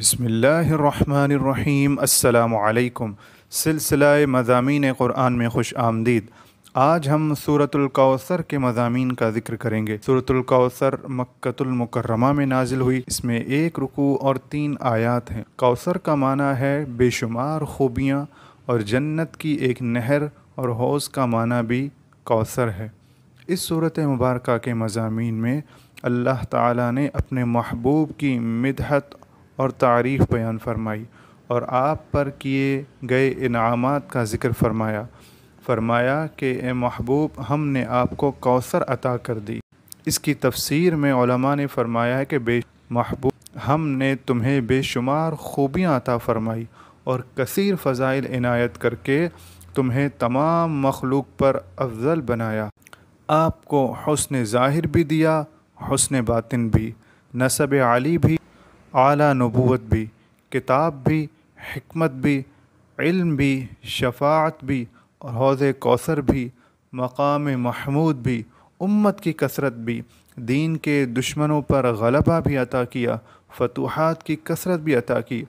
بسم اللہ الرحمن الرحیم السلام علیکم سلسلہ مضامین قرآن میں خوش آمدید آج ہم صورت القوثر کے مضامین کا ذکر کریں گے صورت القوثر مکت المکرمہ میں نازل ہوئی اس میں ایک رکوع اور تین آیات ہیں کوثر کا معنی ہے بے شمار خوبیاں اور جنت کی ایک نہر اور حوض کا معنی بھی کوثر ہے اس صورت مبارکہ کے مضامین میں اللہ تعالیٰ نے اپنے محبوب کی مدحت اور تعریف بیان فرمائی اور آپ پر کیے گئے انعامات کا ذکر فرمایا فرمایا کہ اے محبوب ہم نے آپ کو کوثر عطا کر دی اس کی تفسیر میں علماء نے فرمایا ہے کہ بے محبوب ہم نے تمہیں بے شمار خوبیاں عطا فرمائی اور کثیر فضائل عنایت کر کے تمہیں تمام مخلوق پر افضل بنایا آپ کو حسن ظاہر بھی دیا حسن باطن بھی نصب علی بھی اعلیٰ نبوت بھی کتاب بھی حکمت بھی علم بھی شفاعت بھی اور حوض کوثر بھی مقام محمود بھی امت کی کثرت بھی دین کے دشمنوں پر غلبہ بھی عطا کیا فتوحات کی کثرت بھی عطا کی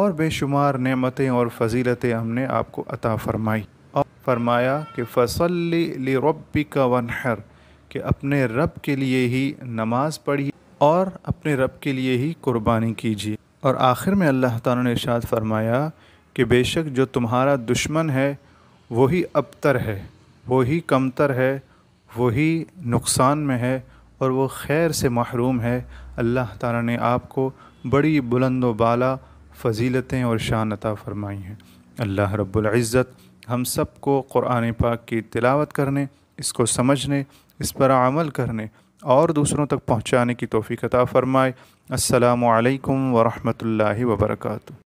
اور بے شمار نعمتیں اور فضیلتیں ہم نے آپ کو عطا فرمائی اور فرمایا کہ فصل لربی کا ونحر کہ اپنے رب کے لیے ہی نماز پڑھی اور اپنے رب کے لیے ہی قربانی کیجیے اور آخر میں اللہ تعالیٰ نے ارشاد فرمایا کہ بے شک جو تمہارا دشمن ہے وہی ابتر ہے وہی کمتر ہے وہی نقصان میں ہے اور وہ خیر سے محروم ہے اللہ تعالیٰ نے آپ کو بڑی بلند و بالا فضیلتیں اور شان عطا فرمائی ہیں اللہ رب العزت ہم سب کو قرآن پاک کی تلاوت کرنے اس کو سمجھنے اس پر عمل کرنے اور دوسروں تک پہنچانے کی توفیق عطا فرمائے السلام علیکم ورحمۃ اللہ وبرکاتہ